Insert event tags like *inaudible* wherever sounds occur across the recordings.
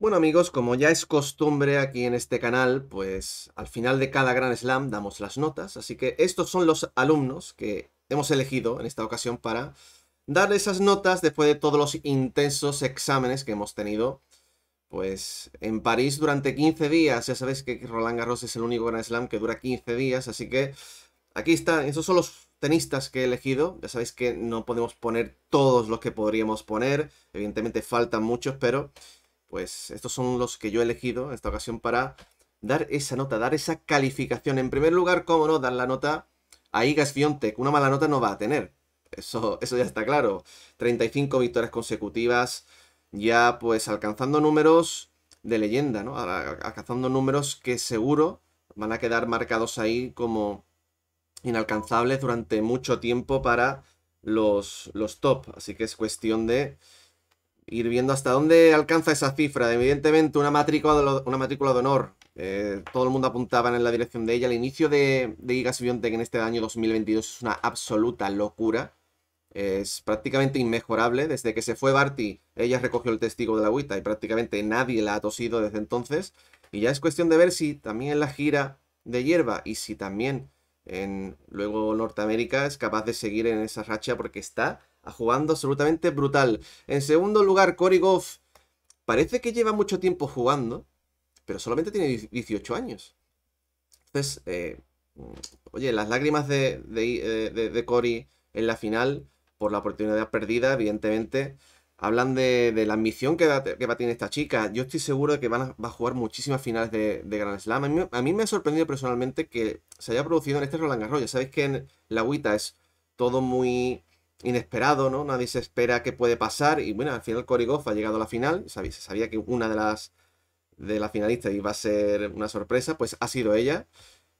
Bueno amigos, como ya es costumbre aquí en este canal, pues al final de cada Grand Slam damos las notas, así que estos son los alumnos que hemos elegido en esta ocasión para dar esas notas después de todos los intensos exámenes que hemos tenido, pues en París durante 15 días, ya sabéis que Roland Garros es el único Grand Slam que dura 15 días, así que aquí están, esos son los tenistas que he elegido, ya sabéis que no podemos poner todos los que podríamos poner, evidentemente faltan muchos, pero pues estos son los que yo he elegido en esta ocasión para dar esa nota, dar esa calificación. En primer lugar, cómo no, dar la nota a Igas Fiontek. Una mala nota no va a tener. Eso, eso ya está claro. 35 victorias consecutivas, ya pues alcanzando números de leyenda, ¿no? Alcanzando números que seguro van a quedar marcados ahí como inalcanzables durante mucho tiempo para los, los top. Así que es cuestión de ir viendo hasta dónde alcanza esa cifra. Evidentemente, una matrícula de, honor. Eh, todo el mundo apuntaba en la dirección de ella. El inicio de, de Gigas Biontech en este año 2022 es una absoluta locura. Es prácticamente inmejorable. Desde que se fue Barty, ella recogió el testigo de la agüita y prácticamente nadie la ha tosido desde entonces. Y ya es cuestión de ver si también en la gira de hierba y si también en luego Norteamérica es capaz de seguir en esa racha porque está jugando absolutamente brutal. En segundo lugar, Cory Goff parece que lleva mucho tiempo jugando, pero solamente tiene 18 años. Entonces, eh, mm, oye, las lágrimas eh, de, de, Cory en la final por la oportunidad perdida, evidentemente, hablan de, la ambición que va, a tener esta chica. Yo estoy seguro de que a, va a jugar muchísimas finales de, de Grand Slam. A mí, me ha sorprendido personalmente que se haya producido en este Roland Garros. Ya sabéis que en la agüita es todo muy inesperado, ¿no? Nadie se espera que puede pasar. Y bueno, al final Cory ha llegado a la final. Sabía, se sabía que una de las de la finalista iba a ser una sorpresa, pues ha sido ella.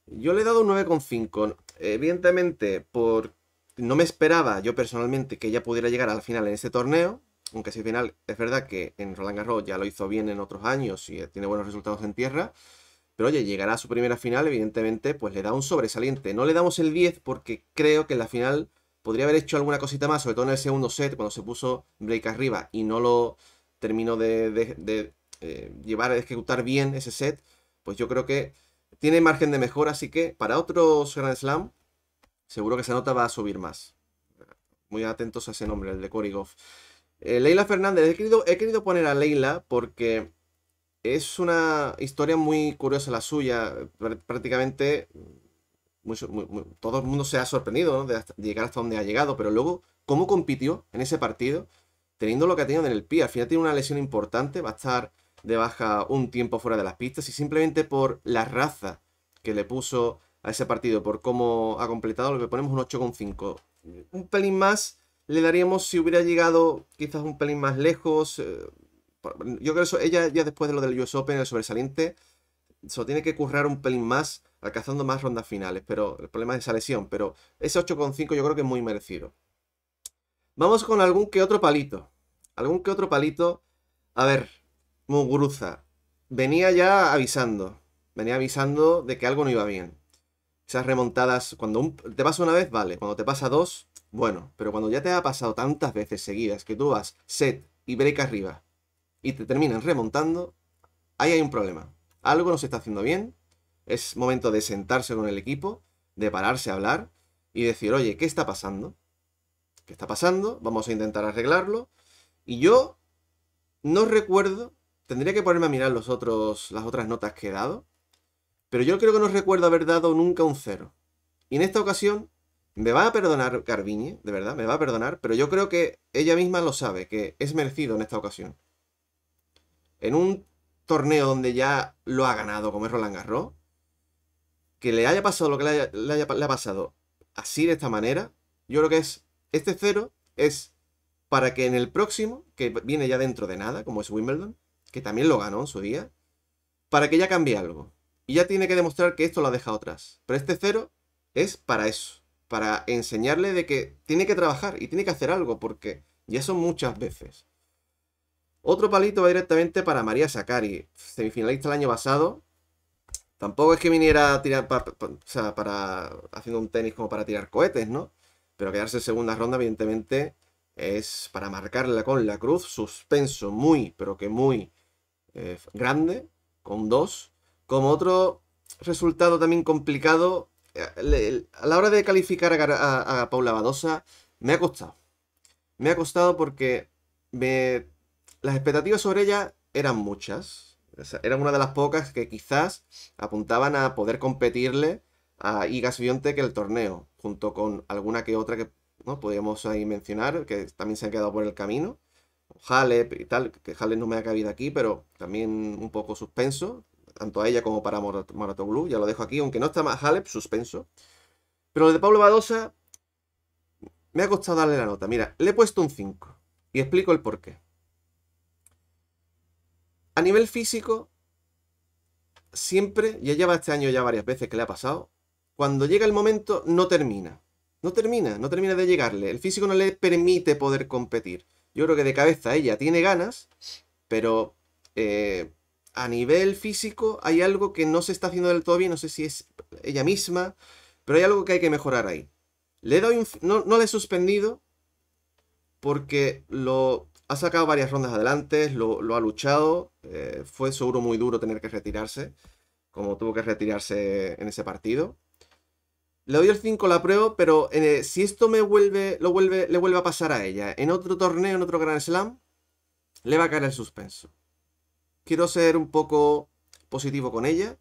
Yo le he dado un 9,5. Evidentemente, por no me esperaba yo personalmente que ella pudiera llegar a la final en este torneo. Aunque si final es verdad que en Roland Garros ya lo hizo bien en otros años y eh, tiene buenos resultados en tierra. Pero oye, llegará a su primera final, evidentemente, pues le da un sobresaliente. No le damos el 10 porque creo que en la final Podría haber hecho alguna cosita más, sobre todo en el segundo set, cuando se puso break arriba y no lo terminó de, eh, llevar, de llevar a ejecutar bien ese set. Pues yo creo que tiene margen de mejora, así que para otros Grand Slam, seguro que esa nota va a subir más. Muy atentos a ese nombre, el de Korigov. Eh, Leila Fernández, querido, he querido poner a Leila porque es una historia muy curiosa la suya. Prácticamente todo el mundo se ha sorprendido de, llegar hasta donde ha llegado, pero luego, ¿cómo compitió en ese partido? Teniendo lo que ha tenido en el pie. Al final tiene una lesión importante, va a estar de baja un tiempo fuera de las pistas y simplemente por la raza que le puso a ese partido, por cómo ha completado, lo que ponemos un 8,5. Un pelín más le daríamos si hubiera llegado quizás un pelín más lejos. Eh, yo creo que eso, ella ya después de lo del US Open, el sobresaliente, eso tiene que currar un pelín más, alcanzando más rondas finales, pero el problema es esa lesión, pero ese 8,5 yo creo que es muy merecido. Vamos con algún que otro palito. Algún que otro palito. A ver, Muguruza. Venía ya avisando. Venía avisando de que algo no iba bien. Esas remontadas, cuando te pasa una vez, vale. Cuando te pasa dos, bueno. Pero cuando ya te ha pasado tantas veces seguidas que tú vas set y break arriba y te terminan remontando, ahí hay un problema algo no se está haciendo bien. Es momento de sentarse con el equipo, de pararse a hablar y decir, oye, ¿qué está pasando? ¿Qué está pasando? Vamos a intentar arreglarlo. Y yo no recuerdo, tendría que ponerme a mirar los otros, las otras notas que he dado, pero yo creo que no recuerdo haber dado nunca un cero. Y en esta ocasión me va a perdonar Garbiñe, de verdad, me va a perdonar, pero yo creo que ella misma lo sabe, que es merecido en esta ocasión. En un torneo donde ya lo ha ganado, como es Roland Garros, que le haya pasado lo que le, haya, pasado así de esta manera, yo creo que es, este cero es para que en el próximo, que viene ya dentro de nada, como es Wimbledon, que también lo ganó en su día, para que ya cambie algo. Y ya tiene que demostrar que esto lo ha dejado atrás. Pero este cero es para eso, para enseñarle de que tiene que trabajar y tiene que hacer algo, porque ya son muchas veces. Otro palito va directamente para María Sacari, semifinalista el año pasado. Tampoco es que viniera a tirar para haciendo un tenis como para tirar cohetes, ¿no? Pero quedarse en segunda ronda, evidentemente, es para marcarla con la cruz. Suspenso muy, pero que muy eh, grande, con dos. Como otro resultado también complicado, eh, a la hora de calificar a, a Paula Badosa, me ha costado. Me ha costado porque me las expectativas sobre ella eran muchas. Era eran una de las pocas que quizás apuntaban a poder competirle a Igas que el torneo, junto con alguna que otra que ¿no? podríamos ahí mencionar, que también se han quedado por el camino. Halep y tal, que Halep no me ha cabido aquí, pero también un poco suspenso, tanto a ella como para ya lo dejo aquí, aunque no está más Halep, suspenso. Pero el de Pablo Badosa, me ha costado darle la nota. Mira, le he puesto un 5 y explico el porqué. A nivel físico, siempre, ya lleva este año ya varias veces que le ha pasado, cuando llega el momento no termina. No termina, no termina de llegarle. El físico no le permite poder competir. Yo creo que de cabeza ella tiene ganas, pero eh, a nivel físico hay algo que no se está haciendo del todo bien, no sé si es ella misma, pero hay algo que hay que mejorar ahí. Le doy no le he suspendido porque lo ha sacado varias rondas adelante, lo, ha luchado, eh, fue seguro muy duro tener que retirarse, como tuvo que retirarse en ese partido. Le doy el 5 la pruebo, pero eh, si esto me vuelve, lo vuelve, le vuelve a pasar a ella en otro torneo, en otro Grand Slam, le va a caer el suspenso. Quiero ser un poco positivo con ella,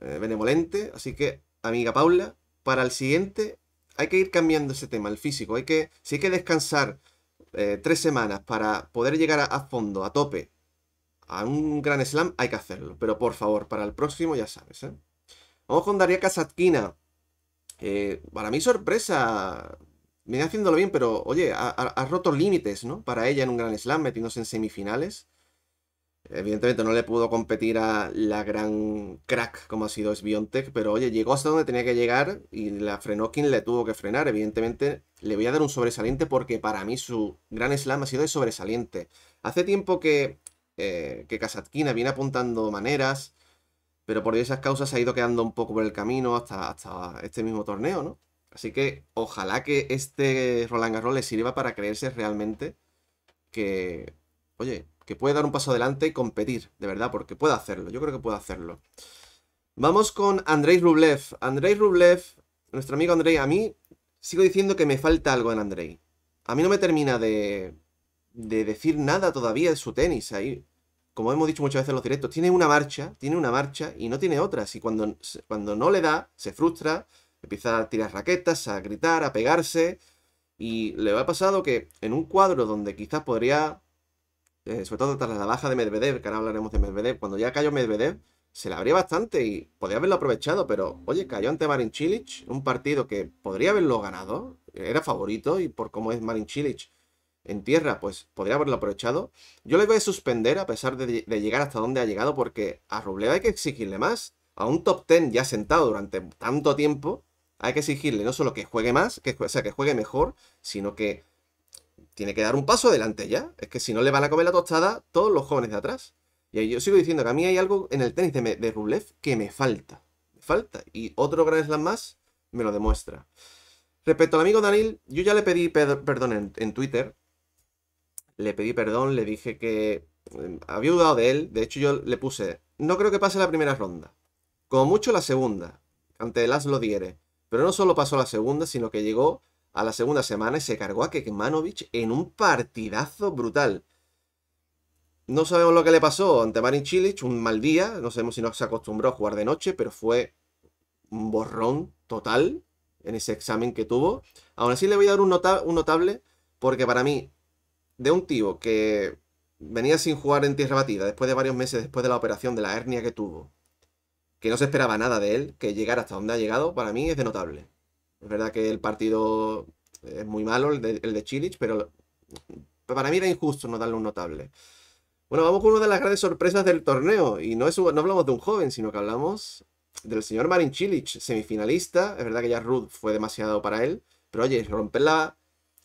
eh, benevolente, así que, amiga Paula, para el siguiente hay que ir cambiando ese tema, el físico, hay que, si hay que descansar eh, tres semanas para poder llegar a, fondo, a tope, a un gran slam, hay que hacerlo. Pero por favor, para el próximo ya sabes. ¿eh? Vamos con Daria Kasatkina. para mi sorpresa. Viene haciéndolo bien, pero oye, ha, ha roto límites, ¿no? Para ella en un gran slam, metiéndose en semifinales. Evidentemente no le pudo competir a la gran crack como ha sido Sbiontech, pero oye, llegó hasta donde tenía que llegar y la frenó quien le tuvo que frenar. Evidentemente le voy a dar un sobresaliente porque para mí su gran slam ha sido de sobresaliente. Hace tiempo que, eh, que viene apuntando maneras, pero por esas causas ha ido quedando un poco por el camino hasta, hasta este mismo torneo, ¿no? Así que ojalá que este Roland Garros le sirva para creerse realmente que, oye, que puede dar un paso adelante y competir, de verdad, porque puede hacerlo, yo creo que puede hacerlo. Vamos con Andrei Rublev. Andrei Rublev, nuestro amigo Andrei, a mí sigo diciendo que me falta algo en Andrei. A mí no me termina de, de decir nada todavía de su tenis. Ahí, como hemos dicho muchas veces en los directos, tiene una marcha, tiene una marcha y no tiene otras. Y cuando, cuando no le da, se frustra, empieza a tirar raquetas, a gritar, a pegarse. Y le ha pasado que en un cuadro donde quizás podría eh, sobre todo tras la baja de Medvedev, que ahora hablaremos de Medvedev, cuando ya cayó Medvedev, se la habría bastante y podía haberlo aprovechado, pero oye, cayó ante Marin chilich un partido que podría haberlo ganado, era favorito y por cómo es Marin Cilic en tierra, pues podría haberlo aprovechado. Yo le voy a suspender a pesar de, llegar hasta donde ha llegado, porque a Rublev hay que exigirle más. A un top 10 ya sentado durante tanto tiempo, hay que exigirle no solo que juegue más, que, o sea, que juegue mejor, sino que tiene que dar un paso adelante ya. Es que si no le van a comer la tostada todos los jóvenes de atrás. Y ahí yo sigo diciendo que a mí hay algo en el tenis de, Rublev que me falta. Me falta. Y otro gran slam más me lo demuestra. Respecto al amigo Daniel, yo ya le pedí perdón en, Twitter. Le pedí perdón, le dije que em, había dudado de él. De hecho, yo le puse, no creo que pase la primera ronda. Como mucho la segunda, ante el Lo Diere. Pero no solo pasó la segunda, sino que llegó a la segunda semana y se cargó a Kekmanovic en un partidazo brutal. No sabemos lo que le pasó ante Marin un mal día, no sabemos si no se acostumbró a jugar de noche, pero fue un borrón total en ese examen que tuvo. Aún así le voy a dar un, un notable, porque para mí, de un tío que venía sin jugar en tierra batida, después de varios meses después de la operación de la hernia que tuvo, que no se esperaba nada de él, que llegara hasta donde ha llegado, para mí es de notable. Es verdad que el partido es muy malo, el de, el Chilich, pero para mí era injusto no darle un notable. Bueno, vamos con una de las grandes sorpresas del torneo. Y no, es, no hablamos de un joven, sino que hablamos del señor Marin Chilich semifinalista. Es verdad que ya Ruth fue demasiado para él. Pero oye, romper, la,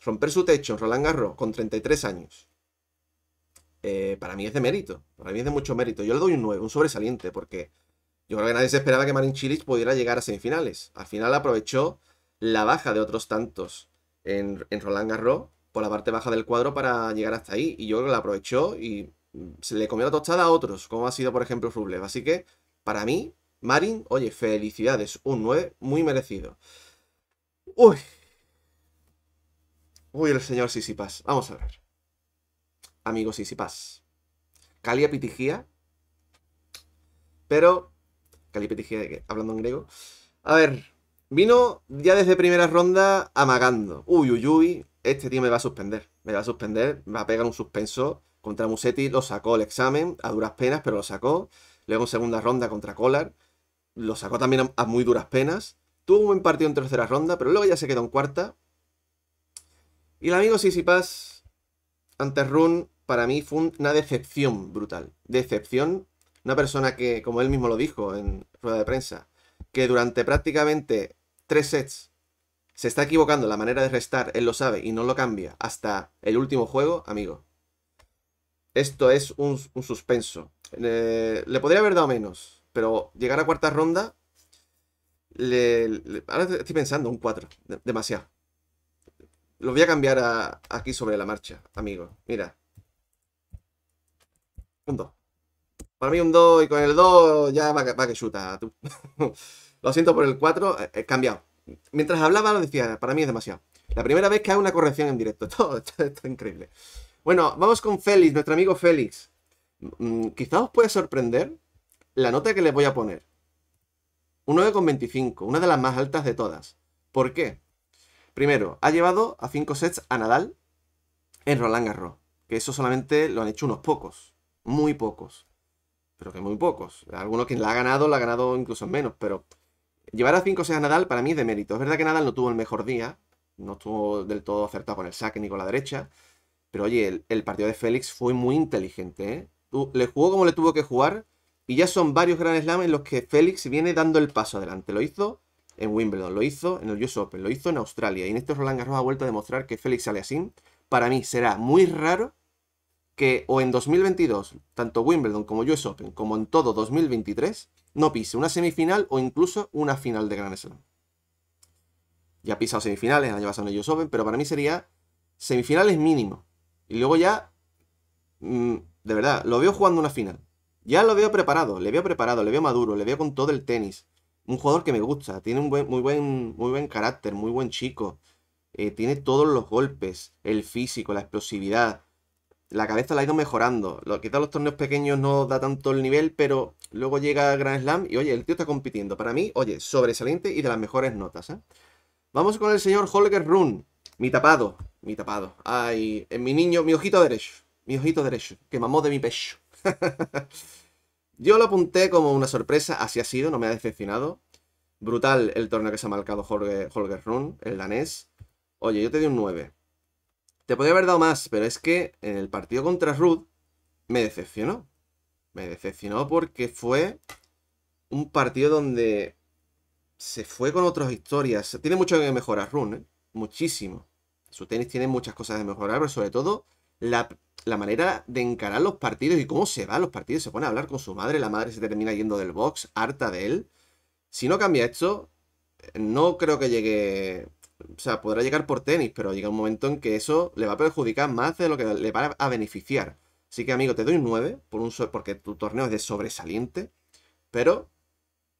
romper su techo, Roland Garros, con 33 años. Eh, para mí es de mérito. Para mí es de mucho mérito. Yo le doy un 9, un sobresaliente, porque yo creo que nadie se esperaba que Marin Chilich pudiera llegar a semifinales. Al final aprovechó la baja de otros tantos en, Roland Garros por la parte baja del cuadro para llegar hasta ahí. Y yo creo que la aprovechó y se le comió la tostada a otros, como ha sido, por ejemplo, Rublev. Así que, para mí, Marin, oye, felicidades. Un 9 muy merecido. Uy. Uy, el señor Sisipas. Vamos a ver. Amigo Sisipas. Calia pitigía. Pero. Calia qué? hablando en griego. A ver. Vino ya desde primera ronda amagando. Uy, uy, uy, este tío me va a suspender. Me va a suspender, me va a pegar un suspenso. Contra Musetti lo sacó el examen, a duras penas, pero lo sacó. Luego en segunda ronda contra Collar, lo sacó también a muy duras penas. Tuvo un buen partido en tercera ronda, pero luego ya se quedó en cuarta. Y el amigo Sissipas... ante Run, para mí fue una decepción brutal. Decepción. Una persona que, como él mismo lo dijo en rueda de prensa, que durante prácticamente tres sets, se está equivocando la manera de restar, él lo sabe y no lo cambia hasta el último juego, amigo. Esto es un, suspenso. Eh, le podría haber dado menos, pero llegar a cuarta ronda. ahora estoy pensando, un 4. demasiado. Lo voy a cambiar aquí sobre la marcha, amigo. Mira. Un 2. Para mí un 2 y con el 2 ya va, va que chuta. *laughs* Lo siento por el 4, eh, he cambiado. Mientras hablaba lo decía, para mí es demasiado. La primera vez que hago una corrección en directo. *laughs* Todo esto es increíble. Bueno, vamos con Félix, nuestro amigo Félix. Quizás mm, mm, quizá os puede sorprender la nota que les voy a poner. Un 9,25, una de las más altas de todas. ¿Por qué? Primero, ha llevado a 5 sets a Nadal en Roland Garros. Que eso solamente lo han hecho unos pocos. Muy pocos. Pero que muy pocos. Algunos quien la ha ganado, la ha ganado incluso menos. Pero Llevar a 5 6 a Nadal para mí es de mérito. Es verdad que Nadal no tuvo el mejor día, no estuvo del todo acertado con el saque ni con la derecha, pero oye, el, partido de Félix fue muy inteligente, ¿eh? le jugó como le tuvo que jugar y ya son varios grandes Slam en los que Félix viene dando el paso adelante. Lo hizo en Wimbledon, lo hizo en el US Open, lo hizo en Australia y en este Roland Garros ha vuelto a demostrar que Félix sale así. Para mí será muy raro que o en 2022, tanto Wimbledon como US Open, como en todo 2023, no pise una semifinal o incluso una final de gran Slam. Ya ha pisado semifinales, ha año pasado en pero para mí sería semifinales mínimo. Y luego ya, mm, de verdad, lo veo jugando una final. Ya lo veo preparado, le veo preparado, le veo maduro, le veo con todo el tenis. Un jugador que me gusta, tiene un buen, muy, buen, muy buen carácter, muy buen chico. Eh, tiene todos los golpes, el físico, la explosividad, la cabeza la ha ido mejorando. Lo, quizás los torneos pequeños no da tanto el nivel, pero luego llega Grand Slam y oye, el tío está compitiendo. Para mí, oye, sobresaliente y de las mejores notas. ¿eh? Vamos con el señor Holger Run. Mi tapado, mi tapado. Ay, en eh, mi niño, mi ojito derecho. Mi ojito derecho, que mamó de mi pecho. *laughs* Yo lo apunté como una sorpresa, así ha sido, no me ha decepcionado. Brutal el torneo que se ha marcado Holger, Holger Run, el danés. Oye, yo te di un 9. Te podría haber dado más, pero es que en el partido contra Ruth me decepcionó. Me decepcionó porque fue un partido donde se fue con otras historias. Tiene mucho que mejorar Ruth, ¿eh? muchísimo. Su tenis tiene muchas cosas de mejorar, pero sobre todo la, la manera de encarar los partidos y cómo se va los partidos. Se pone a hablar con su madre, la madre se termina yendo del box, harta de él. Si no cambia esto, no creo que llegue o sea, podrá llegar por tenis, pero llega un momento en que eso le va a perjudicar más de lo que le va a beneficiar. Así que, amigo, te doy un 9 por un porque tu torneo es de sobresaliente, pero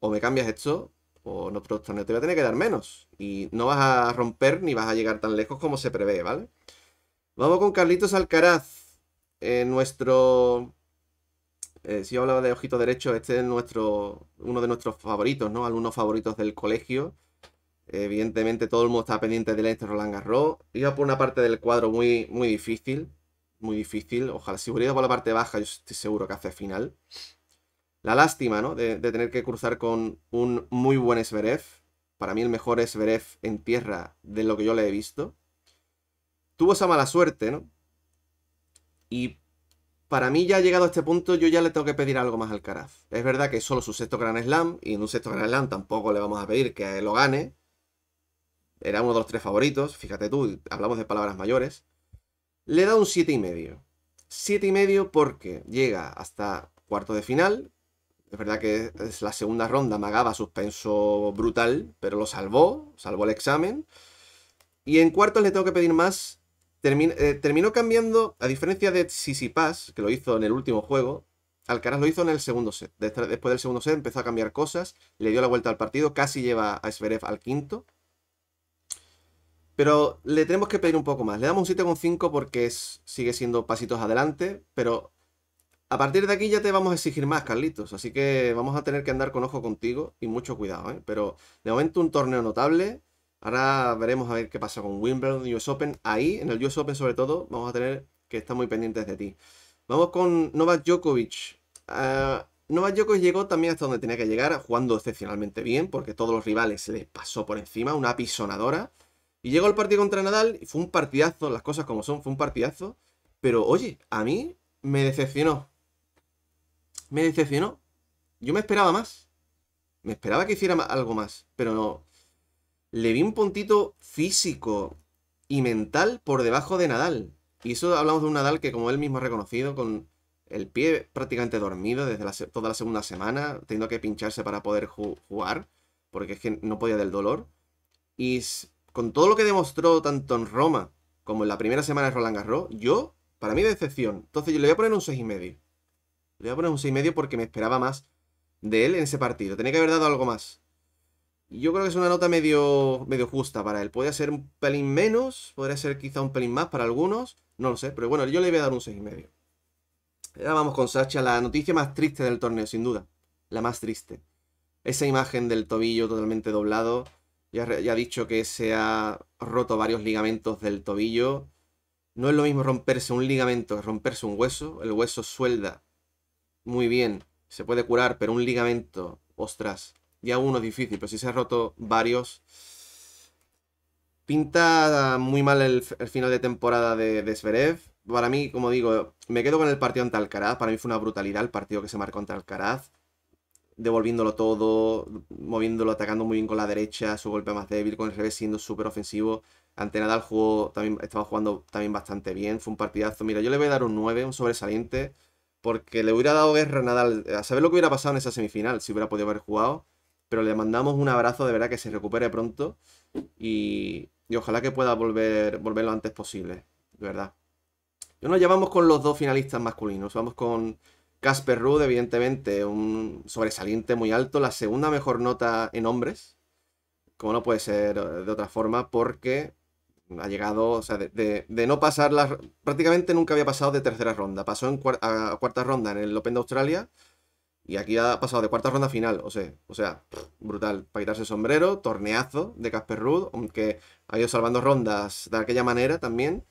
o me cambias esto o en otro torneo te voy a tener que dar menos. Y no vas a romper ni vas a llegar tan lejos como se prevé, ¿vale? Vamos con Carlitos Alcaraz. En eh, nuestro... Eh, si yo hablaba de ojito derecho, este es nuestro uno de nuestros favoritos, ¿no? Alumnos favoritos del colegio. Evidentemente todo el mundo está pendiente de la este Roland Garros. Iba por una parte del cuadro muy, muy difícil. Muy difícil. Ojalá si hubiera ido por la parte baja, yo estoy seguro que hace final. La lástima, ¿no? De, tener que cruzar con un muy buen Sverev Para mí el mejor Sverev en tierra de lo que yo le he visto. Tuvo esa mala suerte, ¿no? Y para mí ya llegado a este punto yo ya le tengo que pedir algo más al Caraz. Es verdad que solo su sexto Gran Slam y en un sexto Gran Slam tampoco le vamos a pedir que lo gane. Era uno de los tres favoritos, fíjate tú, hablamos de palabras mayores. Le da un 7,5. 7,5 porque llega hasta cuarto de final. Es verdad que es la segunda ronda, Magaba suspenso brutal, pero lo salvó, salvó el examen. Y en cuartos le tengo que pedir más. Eh, terminó cambiando, a diferencia de Sisipas, que lo hizo en el último juego, Alcaraz lo hizo en el segundo set. Después del segundo set empezó a cambiar cosas, le dio la vuelta al partido, casi lleva a Sverev al quinto. Pero le tenemos que pedir un poco más. Le damos un 7,5 porque sigue siendo pasitos adelante, pero a partir de aquí ya te vamos a exigir más, Carlitos. Así que vamos a tener que andar con ojo contigo y mucho cuidado, ¿eh? Pero de momento un torneo notable. Ahora veremos a ver qué pasa con Wimbledon US Open. Ahí, en el US Open sobre todo, vamos a tener que estar muy pendientes de ti. Vamos con Novak Djokovic. Ah, Novak Djokovic llegó también hasta donde tenía que llegar, jugando excepcionalmente bien, porque todos los rivales se les pasó por encima, una apisonadora. Y llegó el partido contra Nadal, y fue un partidazo, las cosas como son, fue un partidazo. Pero oye, a mí me decepcionó. Me decepcionó. Yo me esperaba más. Me esperaba que hiciera algo más, pero no. Le vi un puntito físico y mental por debajo de Nadal. Y eso hablamos de un Nadal que, como él mismo ha reconocido, con el pie prácticamente dormido desde toda la segunda semana, teniendo que pincharse para poder jugar, porque es que no podía del dolor. Y con todo lo que demostró tanto en Roma como en la primera semana de Roland Garros, yo, para mí, de decepción. Entonces yo le voy a poner un 6,5. Le voy a poner un 6,5 porque me esperaba más de él en ese partido. Tenía que haber dado algo más. Yo creo que es una nota medio, medio justa para él. Podría ser un pelín menos, podría ser quizá un pelín más para algunos. No lo sé, pero bueno, yo le voy a dar un 6,5. Ahora vamos con Sacha, la noticia más triste del torneo, sin duda. La más triste. Esa imagen del tobillo totalmente doblado ya, he ha dicho que se ha roto varios ligamentos del tobillo. No es lo mismo romperse un ligamento que romperse un hueso. El hueso suelda muy bien, se puede curar, pero un ligamento, ostras, ya uno es difícil, pero si se ha roto varios. Pinta muy mal el, final de temporada de, de Para mí, como digo, me quedo con el partido ante Alcaraz. Para mí fue una brutalidad el partido que se marcó ante Alcaraz devolviéndolo todo, moviéndolo, atacando muy bien con la derecha, su golpe más débil, con el revés siendo súper ofensivo. Ante Nadal jugó, también estaba jugando también bastante bien, fue un partidazo. Mira, yo le voy a dar un 9, un sobresaliente, porque le hubiera dado guerra a Nadal, eh, a saber lo que hubiera pasado en esa semifinal, si hubiera podido haber jugado. Pero le mandamos un abrazo, de verdad, que se recupere pronto y, ojalá que pueda volver, volver lo antes posible, de verdad. Y nos llevamos con los dos finalistas masculinos, vamos con Casper Ruud, evidentemente, un sobresaliente muy alto, la segunda mejor nota en hombres, como no puede ser eh, de otra forma, porque ha llegado, o sea, de, no pasar las... Prácticamente nunca había pasado de tercera ronda, pasó en a, cuarta ronda en el Open de Australia y aquí ha pasado de cuarta ronda a final, o sea, o sea brutal, para el sombrero, torneazo de Casper Ruud, aunque ha ido salvando rondas de aquella manera también,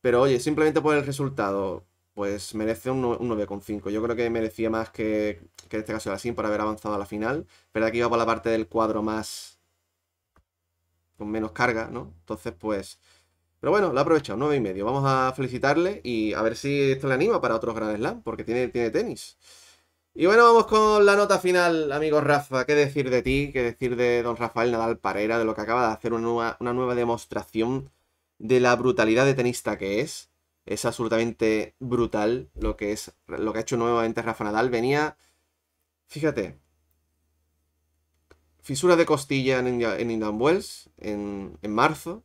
pero oye, simplemente por el resultado, pues merece un, 9,5. Yo creo que merecía más que, que en este caso el así por haber avanzado a la final. Pero aquí iba por la parte del cuadro más... con menos carga, ¿no? Entonces, pues... Pero bueno, lo ha aprovechado, 9,5, y medio. Vamos a felicitarle y a ver si esto le anima para otros Grand Slam, porque tiene, tiene tenis. Y bueno, vamos con la nota final, amigo Rafa. ¿Qué decir de ti? ¿Qué decir de don Rafael Nadal Parera? De lo que acaba de hacer una una nueva demostración de la brutalidad de tenista que es es absolutamente brutal lo que es lo que ha hecho nuevamente Rafa Nadal. Venía, fíjate, fisura de costilla en, en Indian Wells en, en, marzo,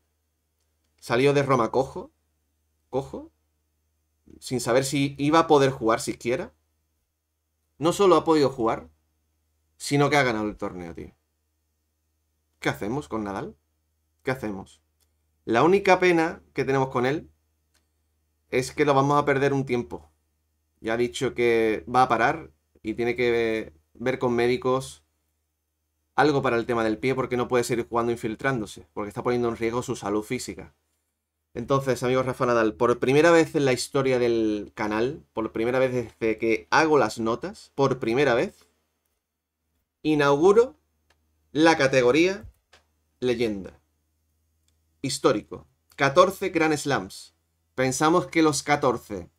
salió de Roma cojo, cojo, sin saber si iba a poder jugar siquiera. No solo ha podido jugar, sino que ha ganado el torneo, tío. ¿Qué hacemos con Nadal? ¿Qué hacemos? La única pena que tenemos con él es que lo vamos a perder un tiempo. Ya ha dicho que va a parar y tiene que ver con médicos algo para el tema del pie porque no puede seguir jugando infiltrándose, porque está poniendo en riesgo su salud física. Entonces, amigos Rafa Nadal, por primera vez en la historia del canal, por primera vez desde que hago las notas, por primera vez, inauguro la categoría leyenda. Histórico. 14 Grand Slams. Pensamos que los 14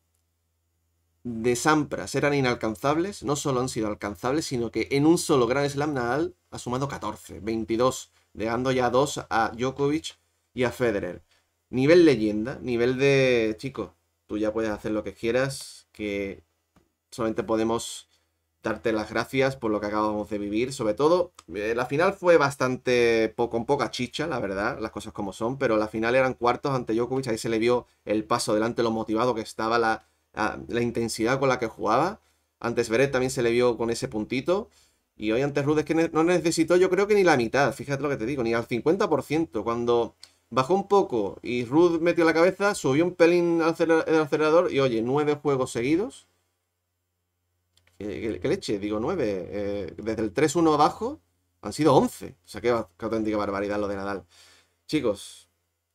de Sampras eran inalcanzables, no solo han sido alcanzables, sino que en un solo Gran Slam Nadal ha sumado 14, 22, dejando ya dos a Djokovic y a Federer. Nivel leyenda, nivel de... chico, tú ya puedes hacer lo que quieras, que solamente podemos darte las gracias por lo que acabamos de vivir. Sobre todo, eh, la final fue bastante poco con poca chicha, la verdad, las cosas como son, pero la final eran cuartos ante Djokovic, ahí se le vio el paso delante, lo motivado que estaba, la, intensidad con la que jugaba. Antes Beret también se le vio con ese puntito. Y hoy antes es que no necesitó, yo creo que ni la mitad, fíjate lo que te digo, ni al 50%. Cuando bajó un poco y Rude metió la cabeza, subió un pelín el acelerador y oye, nueve juegos seguidos ¿Qué, leche? Digo 9. Eh, desde el 3-1 abajo han sido 11. O sea, qué, auténtica barbaridad lo de Nadal. Chicos,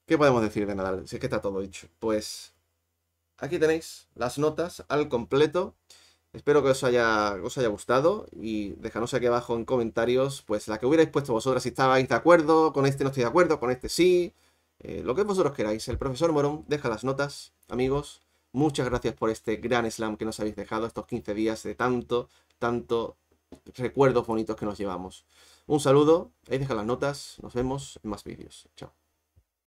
¿qué podemos decir de Nadal? Si es que está todo dicho. Pues aquí tenéis las notas al completo. Espero que os haya, os haya gustado y dejadnos aquí abajo en comentarios pues la que hubierais puesto vosotras, si estabais de acuerdo, con este no estoy de acuerdo, con este sí, eh, lo que vosotros queráis. El profesor Morón deja las notas, amigos, Muchas gracias por este gran slam que nos habéis dejado estos 15 días de tanto, tanto recuerdos bonitos que nos llevamos. Un saludo, ahí deja las notas, nos vemos en más vídeos. Chao.